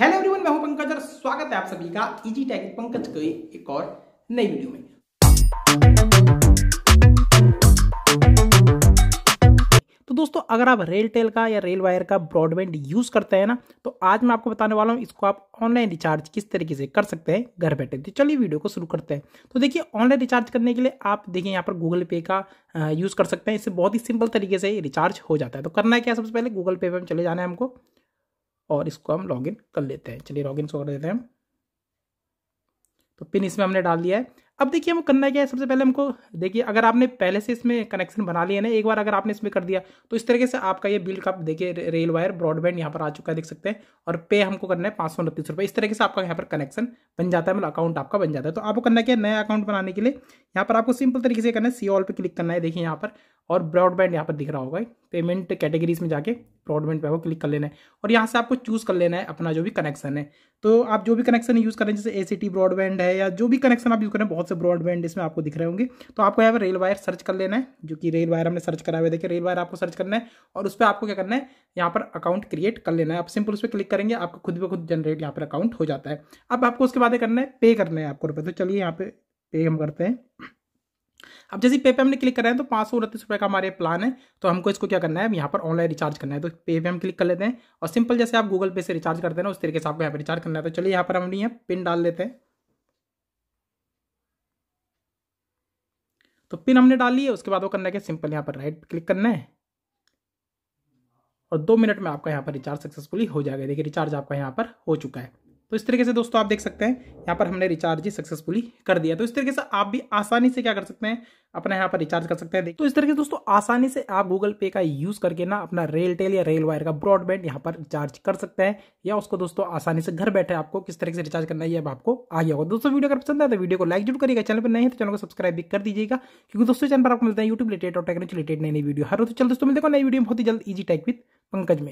hello everyone मैं हूं पंकज और स्वागत है आप सभी का इजी टैग पंकज के एक और नई वीडियो में तो दोस्तों अगर आप रेलटेल का या रेल वायर का ब्रॉडबैंड यूज करते हैं ना तो आज मैं आपको बताने वाला हूं इसको आप ऑनलाइन रिचार्ज किस तरीके से कर सकते हैं घर बैठे तो चलिए वीडियो को शुरू करते हैं तो देखिए ऑनलाइन रिचार्ज करने के लिए आप देखिए यहाँ पर गूगल पे का यूज़ कर सकते हैं इससे बहुत ही सिंपल तरीके से रिचार्ज हो जाता है तो करना है क्या सबसे पहले गूगल पे पर चले जाना है हमको और इसको हम लॉगिन कर लेते हैं चलिए लॉगिन कर देते हैं हम तो पिन इसमें हमने डाल दिया है अब देखिए हम करना क्या है सबसे पहले हमको देखिए अगर आपने पहले से इसमें कनेक्शन बना लिया ना एक बार अगर आपने इसमें कर दिया तो इस तरीके से आपका ये बिल का देखिए रेल वायर ब्रॉडबैंड यहाँ पर आ चुका है देख सकते हैं और पे हमको करना है पाँच सौ उनतीस रुपये इस तरीके से आपका यहाँ पर कनेक्शन बन जाता है मतलब अकाउंट आपका बन जाता है तो आपको करना क्या है नया अकाउंट बनाने के लिए यहाँ पर आपको सिंपल तरीके से करना है सी ऑल पर क्लिक करना है देखिए यहाँ पर और ब्रॉडबैंड यहाँ पर दिख रहा होगा पेमेंट कैटेगरीज में जाके ब्रॉडबैंड पे आपको क्लिक कर लेना है और यहाँ से आपको चूज़ कर लेना है अपना जो भी कनेक्शन है तो आप जो भी कनेक्शन यूज़ करें जैसे ए सी ब्रॉडबैंड है या जो भी कनेक्शन आप यूज़ करें बहुत से ब्रॉडबैंड इसमें आपको दिख रहे होंगे तो आपको यहाँ पर रेल वायर सर्च कर लेना है जो कि रेल वायर हमने सर्च करा हुआ है देखिए रेल वायर आपको सर्च करना है और उस पर आपको क्या करना है यहाँ पर अकाउंट क्रिएट कर लेना है आप सिंपल उस पर क्लिक करेंगे आपको खुद ब खुद जनरेट यहाँ पर अकाउंट हो जाता है अब आपको उसके बाद करना है पे करना है आपको रुपये तो चलिए यहाँ पे पे हम करते हैं अब जैसे पे पे हमने क्लिक करा है तो पाँच सौ उनतीस रुपये का हमारे प्लान है तो हमको इसको क्या करना है अब यहाँ पर ऑनलाइन रिचार्ज करना है तो पे पे हम क्लिक कर लेते हैं और सिंपल जैसे आप गूगल पे से रिचार्ज करते हैं ना उस तरीके से आपको यहाँ पर रिचार्ज करना है तो चलिए यहाँ पर हम नहीं है पिन डाल लेते हैं तो पिन हमने डाली है उसके बाद वो करना है कि सिंपल यहाँ पर राइट क्लिक करना है और दो मिनट में आपका यहाँ पर रिचार्ज सक्सेसफुली हो जाएगा देखिए रिचार्ज आपका यहाँ पर हो चुका है तो इस तरीके से दोस्तों आप देख सकते हैं यहाँ पर हमने रिचार्ज सक्सेसफुली कर दिया तो इस तरीके से आप भी आसानी से क्या कर सकते हैं अपना यहाँ पर रिचार्ज कर सकते हैं तो इस तरीके से दोस्तों आसानी से आप गूगल पे का यूज करके ना अपना रेल टेल या रेल वायर का ब्रॉडबैंड यहाँ पर रिचार्ज कर सकते हैं या उसको दोस्तों आसानी से घर बैठे आपको किस तरीके से रिचार्ज करना है अब आपको आ गया होगा दोस्तों वीडियो अगर पसंद आए तो वीडियो को लाइक जरूर करिएगा चैनल पर नहीं है तो चैनल को सब्सक्राइब भी कर दीजिएगा क्योंकि दोस्तों चैनल पर आपको मिलता है यूट्यूब रिलेटेड और टेक्नोलॉजी रिलेटेड नई नई वीडियो हर तो चल दोस्तों मिलते हैं नई वीडियो बहुत ही जल्द ईजी टाइप विद पंकज में